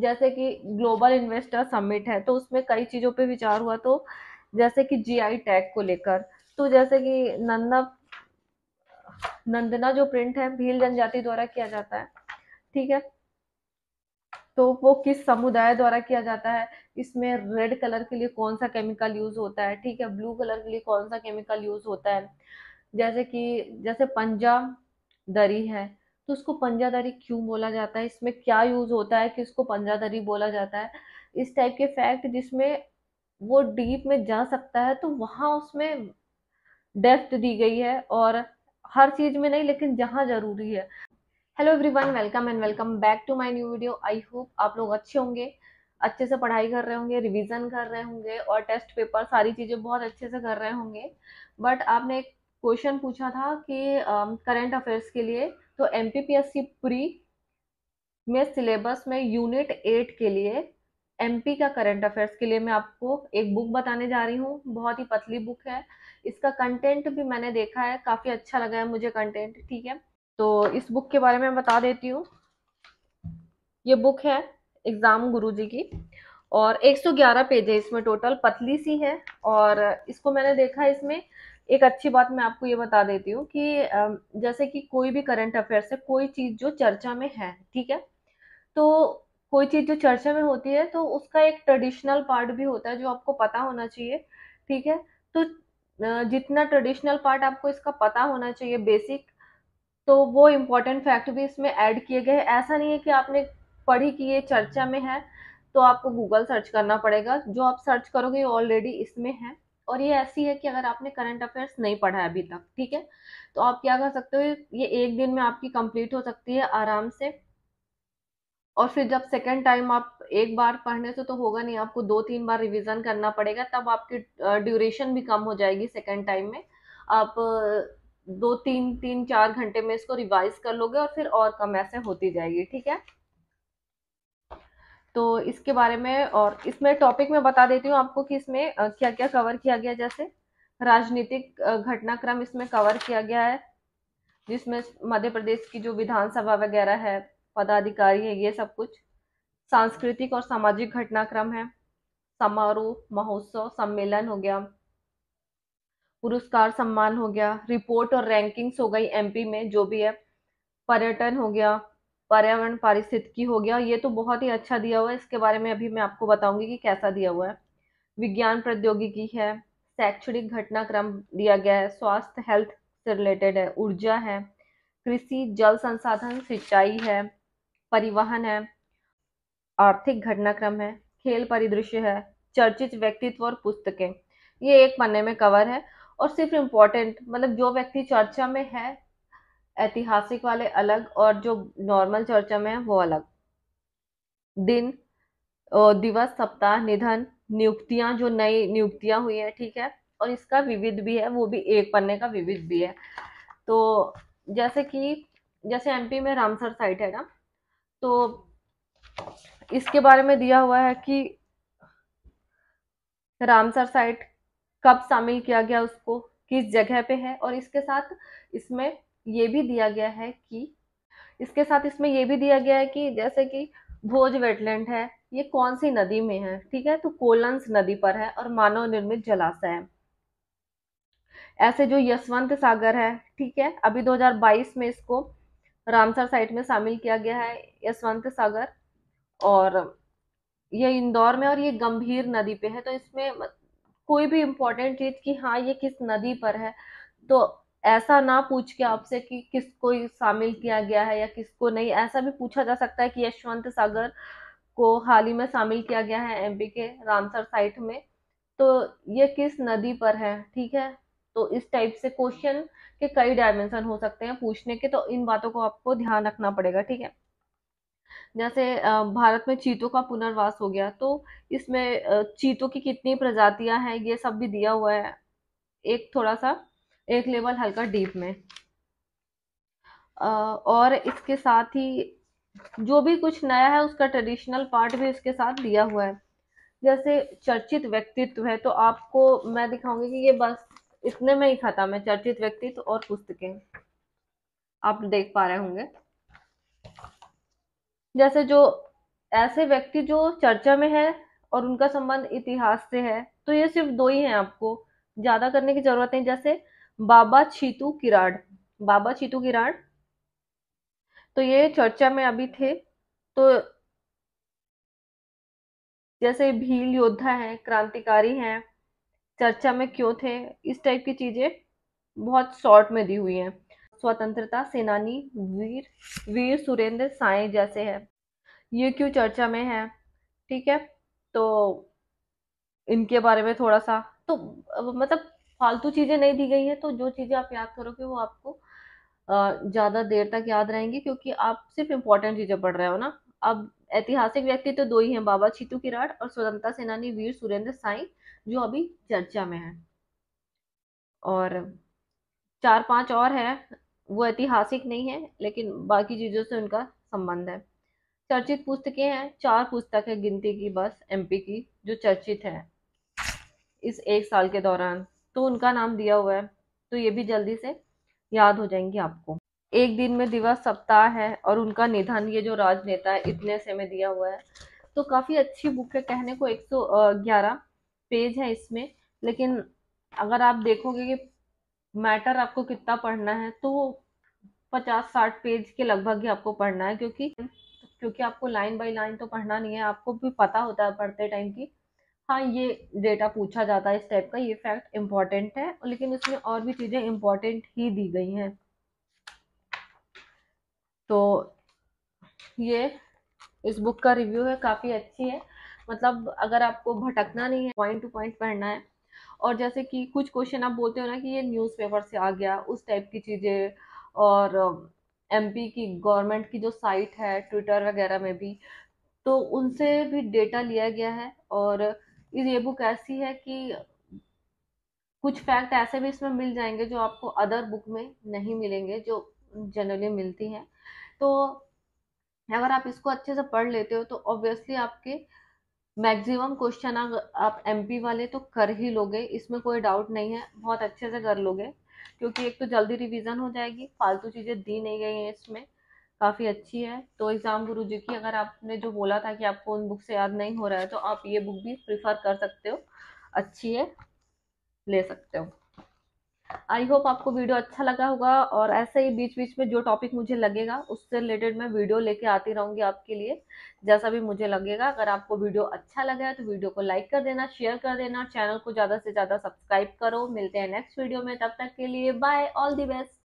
जैसे कि global investor summit है तो उसमें कई चीज़ों पे विचार हुआ तो जैसे कि जीआई टैग को लेकर तो जैसे कि नंदा नंदना जो प्रिंट है भील जनजाति द्वारा किया जाता है ठीक है तो वो किस समुदाय द्वारा किया जाता है इसमें रेड कलर के लिए कौन सा केमिकल यूज होता है ठीक है ब्लू कलर के लिए कौन सा केमिकल यूज होता है जैसे कि जैसे पंजा दरी है तो उसको पंजादारी क्यों बोला जाता है इसमें क्या यूज़ होता है कि इसको पंजादारी बोला जाता है इस टाइप के फैक्ट जिसमें वो डीप में जा सकता है तो वहाँ उसमें डेप्थ दी गई है और हर चीज़ में नहीं लेकिन जहाँ ज़रूरी है hello everyone welcome and welcome back to my new video I hope आप लोग अच्छे होंगे अच्छे से पढ़ाई कर रहे होंगे रिवीजन कर रहे होंगे और टेस्ट पेपर सारी चीज़ें बहुत अच्छे से कर रहे होंगे बट आपने एक क्वेश्चन पूछा था कि करंट uh, अफेयर्स के लिए तो एम प्री में सिलेबस में यूनिट एट के लिए एमपी का करंट अफेयर्स के लिए मैं आपको एक बुक बताने जा रही हूँ बहुत ही पतली बुक है इसका कंटेंट भी मैंने देखा है काफ़ी अच्छा लगा है मुझे कंटेंट ठीक है तो इस बुक के बारे में बता देती हूँ ये बुक है एग्ज़ाम गुरुजी की और 111 पेज है इसमें टोटल पतली सी है और इसको मैंने देखा है इसमें एक अच्छी बात मैं आपको ये बता देती हूँ कि जैसे कि कोई भी करंट अफेयर से कोई चीज़ जो चर्चा में है ठीक है तो कोई चीज़ जो चर्चा में होती है तो उसका एक ट्रेडिशनल पार्ट भी होता है जो आपको पता होना चाहिए ठीक है तो जितना ट्रेडिशनल पार्ट आपको इसका पता होना चाहिए बेसिक तो वो इम्पोर्टेंट फैक्ट भी इसमें ऐड किए गए ऐसा नहीं है कि आपने पढ़ी कि ये चर्चा में है तो आपको गूगल सर्च करना पड़ेगा जो आप सर्च करोगे ऑलरेडी इसमें है और ये ऐसी है कि अगर आपने करंट अफेयर्स नहीं पढ़ा है अभी तक ठीक है तो आप क्या कर सकते हो ये एक दिन में आपकी कंप्लीट हो सकती है आराम से और फिर जब सेकेंड टाइम आप एक बार पढ़ने से तो होगा नहीं आपको दो तीन बार रिविजन करना पड़ेगा तब आपकी ड्यूरेशन भी कम हो जाएगी सेकेंड टाइम में आप दो तीन तीन चार घंटे में इसको रिवाइज कर लोगे और फिर और कम ऐसे होती जाएगी ठीक है तो इसके बारे में और इसमें टॉपिक में बता देती हूँ आपको कि इसमें क्या क्या कवर किया गया जैसे राजनीतिक घटनाक्रम इसमें कवर किया गया है जिसमें मध्य प्रदेश की जो विधानसभा वगैरह है पदाधिकारी है ये सब कुछ सांस्कृतिक और सामाजिक घटनाक्रम है समारोह महोत्सव सम्मेलन हो गया पुरस्कार सम्मान हो गया रिपोर्ट और रैंकिंग्स हो गई एमपी में जो भी है पर्यटन हो गया पर्यावरण पारिस्थितिकी हो गया ये तो बहुत ही अच्छा दिया हुआ है इसके बारे में अभी मैं आपको बताऊंगी कि कैसा दिया हुआ है विज्ञान प्रौद्योगिकी है शैक्षणिक घटनाक्रम दिया गया है स्वास्थ्य हेल्थ से रिलेटेड है ऊर्जा है कृषि जल संसाधन सिंचाई है परिवहन है आर्थिक घटनाक्रम है खेल परिदृश्य है चर्चित व्यक्तित्व और पुस्तकें ये एक पन्ने में कवर है और सिर्फ इम्पोर्टेंट मतलब जो व्यक्ति चर्चा में है ऐतिहासिक वाले अलग और जो नॉर्मल चर्चा में है वो अलग दिन दिवस सप्ताह निधन नियुक्तियां जो नई नियुक्तियां हुई है ठीक है और इसका विविध भी है वो भी एक पन्ने का विविध भी है तो जैसे कि जैसे एमपी में रामसर साइट है ना तो इसके बारे में दिया हुआ है कि रामसर साइट कब शामिल किया गया उसको किस जगह पे है और इसके साथ इसमें ये भी दिया गया है कि इसके साथ इसमें ये भी दिया गया है कि जैसे कि भोज वेटलैंड है ये कौन सी नदी में है ठीक है तो कोलंस नदी पर है और मानव निर्मित जलाशय है ऐसे जो यशवंत सागर है ठीक है अभी 2022 में इसको रामसर साइट में शामिल किया गया है यशवंत सागर और ये इंदौर में और ये गंभीर नदी पे है तो इसमें कोई भी इम्पोर्टेंट चीज़ कि हाँ ये किस नदी पर है तो ऐसा ना पूछ के आपसे कि किसको शामिल किया गया है या किसको नहीं ऐसा भी पूछा जा सकता है कि यशवंत सागर को हाल ही में शामिल किया गया है एमपी के रामसर साइट में तो ये किस नदी पर है ठीक है तो इस टाइप से क्वेश्चन के कई डायमेंशन हो सकते हैं पूछने के तो इन बातों को आपको ध्यान रखना पड़ेगा ठीक है जैसे भारत में चीतों का पुनर्वास हो गया तो इसमें चीतों की कितनी प्रजातियां हैं ये सब भी दिया हुआ है एक थोड़ा सा एक लेवल हल्का डीप में और इसके साथ ही जो भी कुछ नया है उसका ट्रेडिशनल पार्ट भी इसके साथ दिया हुआ है जैसे चर्चित व्यक्तित्व है तो आपको मैं दिखाऊंगी कि ये बस इतने में ही खत्म है चर्चित व्यक्तित्व और पुस्तकें आप देख पा रहे होंगे जैसे जो ऐसे व्यक्ति जो चर्चा में है और उनका संबंध इतिहास से है तो ये सिर्फ दो ही हैं आपको ज़्यादा करने की ज़रूरत नहीं जैसे बाबा छीतू किराड़ बाबा छीतू किराड़ तो ये चर्चा में अभी थे तो जैसे भील योद्धा हैं क्रांतिकारी हैं चर्चा में क्यों थे इस टाइप की चीजें बहुत शॉर्ट में दी हुई हैं स्वतंत्रता सेनानी वीर वीर सुरेंद्र साय जैसे हैं ये क्यों चर्चा में है ठीक है तो इनके बारे में थोड़ा सा तो मतलब फालतू चीज़ें नहीं दी गई हैं तो जो चीज़ें आप याद करोगे वो आपको ज़्यादा देर तक याद रहेंगी क्योंकि आप सिर्फ इम्पोर्टेंट चीज़ें पढ़ रहे हो ना अब ऐतिहासिक व्यक्ति तो दो ही हैं बाबा छीटू किराट और स्वतंत्रता सेनानी वीर सुरेंद्र साई जो अभी चर्चा में है और चार पांच और हैं वो ऐतिहासिक नहीं है लेकिन बाकी चीज़ों से उनका संबंध है चर्चित पुस्तकें हैं चार पुस्तक है गिनती की बस एमपी की जो चर्चित है इस एक साल के दौरान तो उनका नाम दिया हुआ है तो ये भी जल्दी से याद हो जाएंगी आपको एक दिन में दिवस सप्ताह है और उनका निधन ये जो राजनेता है इतने से में दिया हुआ है तो काफ़ी अच्छी बुक है कहने को 111 पेज है इसमें लेकिन अगर आप देखोगे कि मैटर आपको कितना पढ़ना है तो पचास साठ पेज के लगभग ही आपको पढ़ना है क्योंकि क्योंकि आपको लाइन बाय लाइन तो पढ़ना नहीं है आपको भी पता होता है पढ़ते टाइम की हाँ ये डेटा पूछा जाता है इस टाइप का ये फैक्ट इम्पॉर्टेंट है लेकिन इसमें और भी चीज़ें इम्पॉर्टेंट ही दी गई हैं तो ये इस बुक का रिव्यू है काफ़ी अच्छी है मतलब अगर आपको भटकना नहीं है पॉइंट टू पॉइंट पढ़ना है और जैसे कि कुछ क्वेश्चन आप बोलते हो ना कि ये न्यूज़पेपर से आ गया उस टाइप की चीज़ें और एमपी की गवर्नमेंट की जो साइट है ट्विटर वगैरह में भी तो उनसे भी डेटा लिया गया है और ये बुक ऐसी है कि कुछ फैक्ट ऐसे भी इसमें मिल जाएंगे जो आपको अदर बुक में नहीं मिलेंगे जो जनरली मिलती हैं तो अगर आप इसको अच्छे से पढ़ लेते हो तो ऑब्वियसली आपके मैक्सिमम क्वेश्चन आप एमपी वाले तो कर ही लोगे इसमें कोई डाउट नहीं है बहुत अच्छे से कर लोगे क्योंकि एक तो जल्दी रिवीजन हो जाएगी फालतू चीज़ें दी नहीं गई हैं इसमें काफ़ी अच्छी है तो एग्ज़ाम गुरु जी की अगर आपने जो बोला था कि आपको उन बुक से याद नहीं हो रहा है तो आप ये बुक भी प्रिफर कर सकते हो अच्छी है ले सकते हो आई होप आपको वीडियो अच्छा लगा होगा और ऐसे ही बीच बीच में जो टॉपिक मुझे लगेगा उससे रिलेटेड मैं वीडियो लेके आती रहूँगी आपके लिए जैसा भी मुझे लगेगा अगर आपको वीडियो अच्छा लगा है तो वीडियो को लाइक कर देना शेयर कर देना चैनल को ज़्यादा से ज़्यादा सब्सक्राइब करो मिलते हैं नेक्स्ट वीडियो में तब तक के लिए बाय ऑल दी बेस्ट